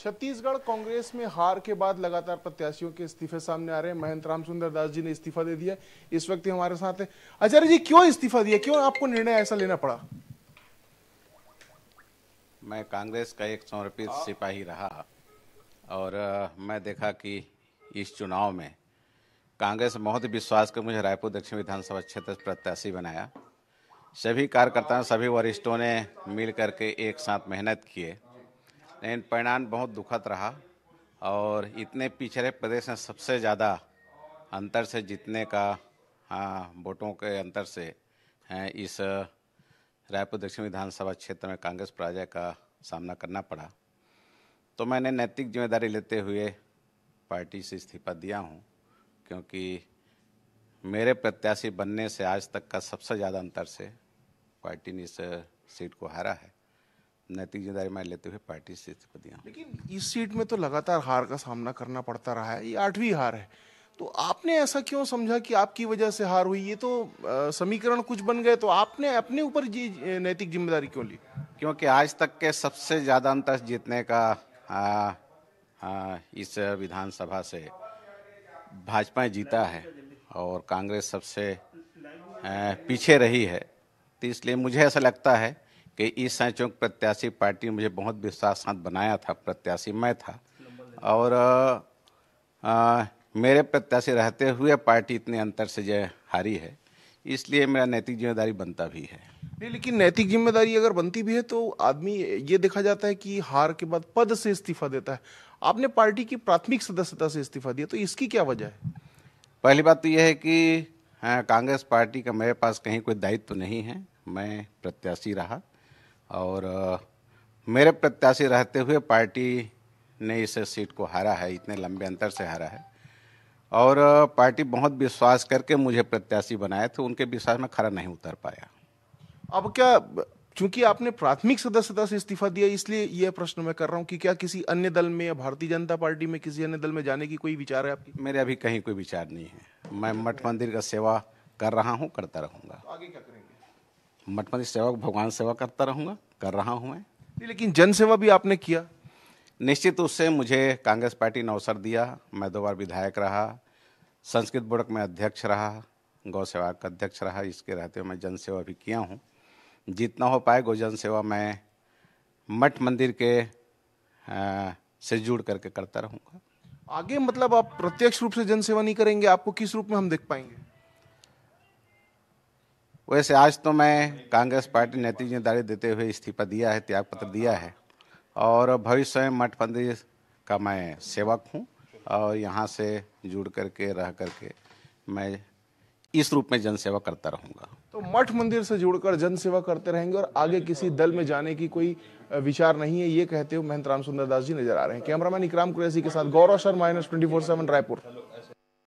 छत्तीसगढ़ कांग्रेस में हार के बाद लगातार प्रत्याशियों के इस्तीफे सामने आ रहे हैं महंत राम सुंदर दास जी ने इस्तीफा दे दिया इस वक्त ही हमारे साथ है आचार्य जी क्यों इस्तीफा दिया क्यों आपको निर्णय ऐसा लेना पड़ा मैं कांग्रेस का एक समर्पित हाँ। सिपाही रहा और मैं देखा कि इस चुनाव में कांग्रेस बहुत विश्वास कर मुझे रायपुर दक्षिण विधानसभा क्षेत्र प्रत्याशी बनाया सभी कार्यकर्ताओं सभी वरिष्ठों ने मिल करके एक साथ मेहनत किए लेकिन परिणाम बहुत दुखद रहा और इतने पिछड़े प्रदेश में सबसे ज़्यादा अंतर से जीतने का हाँ वोटों के अंतर से इस रायपुर दक्षिण विधानसभा क्षेत्र में कांग्रेस पराजय का सामना करना पड़ा तो मैंने नैतिक जिम्मेदारी लेते हुए पार्टी से इस्तीफा दिया हूँ क्योंकि मेरे प्रत्याशी बनने से आज तक का सबसे ज़्यादा अंतर से पार्टी ने इस सीट को हारा है नैतिक जिम्मेदारी मान लेते हुए पार्टी से इस्तीफा लेकिन इस सीट में तो लगातार हार का सामना करना पड़ता रहा है ये आठवीं हार है तो आपने ऐसा क्यों समझा कि आपकी वजह से हार हुई ये तो समीकरण कुछ बन गए तो आपने अपने ऊपर नैतिक जिम्मेदारी क्यों ली क्योंकि आज तक के सबसे ज़्यादा अंतर जीतने का आ, आ, इस विधानसभा से भाजपा जीता है और कांग्रेस सबसे आ, पीछे रही है तो इसलिए मुझे ऐसा लगता है कि इस चौक प्रत्याशी पार्टी ने मुझे बहुत विश्वास साथ बनाया था प्रत्याशी मैं था और आ, आ, मेरे प्रत्याशी रहते हुए पार्टी इतने अंतर से जय हारी है इसलिए मेरा नैतिक जिम्मेदारी बनता भी है नहीं लेकिन नैतिक जिम्मेदारी अगर बनती भी है तो आदमी ये देखा जाता है कि हार के बाद पद से इस्तीफा देता है आपने पार्टी की प्राथमिक सदस्यता से इस्तीफा दिया तो इसकी क्या वजह है पहली बात तो यह है कि कांग्रेस पार्टी का मेरे पास कहीं कोई दायित्व तो नहीं है मैं प्रत्याशी रहा और मेरे प्रत्याशी रहते हुए पार्टी ने इस सीट को हारा है इतने लंबे अंतर से हारा है और पार्टी बहुत विश्वास करके मुझे प्रत्याशी बनाए थे उनके विश्वास में खड़ा नहीं उतर पाया अब क्या क्योंकि आपने प्राथमिक सदस्यता से इस्तीफा दिया इसलिए यह प्रश्न मैं कर रहा हूं कि क्या किसी अन्य दल में या भारतीय जनता पार्टी में किसी अन्य दल में जाने की कोई विचार है आपकी मेरे अभी कहीं कोई विचार नहीं है मैं मठ मंदिर का सेवा कर रहा हूँ करता रहूँगा आगे क्या करेंगे मठमंदिर सेवा भगवान सेवा करता रहूँगा कर रहा हूँ मैं लेकिन जनसेवा भी आपने किया निश्चित रूप से मुझे कांग्रेस पार्टी ने अवसर दिया मैं दो बार विधायक रहा संस्कृत बोर्ड में अध्यक्ष रहा गौ सेवा का अध्यक्ष रहा इसके रहते हुए मैं जनसेवा भी किया हूँ जितना हो पाए गो सेवा मैं मठ मंदिर के आ, से जुड़ करके करता रहूँगा आगे मतलब आप प्रत्यक्ष रूप से जनसेवा नहीं करेंगे आपको किस रूप में हम देख पाएंगे वैसे आज तो मैं कांग्रेस पार्टी नैतिक जिम्मेदारी देते हुए इस्तीफा दिया है त्यागपत्र दिया है और भविष्य में मंदिर का मैं सेवक हूँ और यहाँ से जुड़ करके रह करके मैं इस रूप में जनसेवा करता रहूंगा तो मठ मंदिर से जुड़कर जनसेवा करते रहेंगे और आगे किसी दल में जाने की कोई विचार नहीं है ये कहते हुए महंत राम सुंदर दास जी नजर आ रहे हैं कैमरामैन इकराम कुरैसी के साथ Gaurav Sharma minus twenty four seven Raipur